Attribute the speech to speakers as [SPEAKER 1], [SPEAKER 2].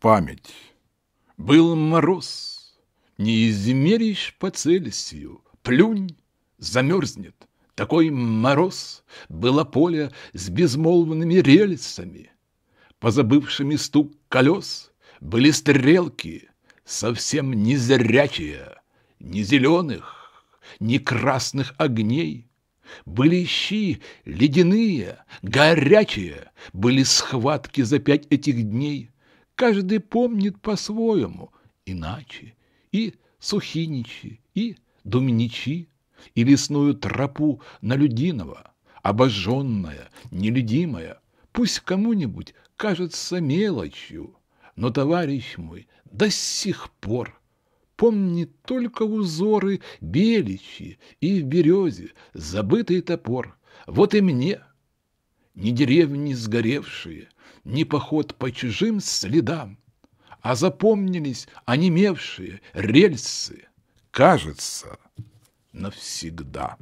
[SPEAKER 1] память. Был мороз, не измеришь по Цельсию, плюнь, замерзнет. Такой мороз было поле с безмолвными рельсами, позабывшими стук колес, были стрелки, совсем не незрячие, ни зеленых, ни красных огней. Были щи ледяные, горячие, были схватки за пять этих дней — Каждый помнит по-своему, иначе. И сухиничи, и думничи, и лесную тропу на Людинова, обожженная, нелюдимая, пусть кому-нибудь кажется мелочью, но, товарищ мой, до сих пор помнит только узоры беличьи и в березе забытый топор. Вот и мне – ни деревни сгоревшие, ни поход по чужим следам, а запомнились онемевшие рельсы, кажется, навсегда.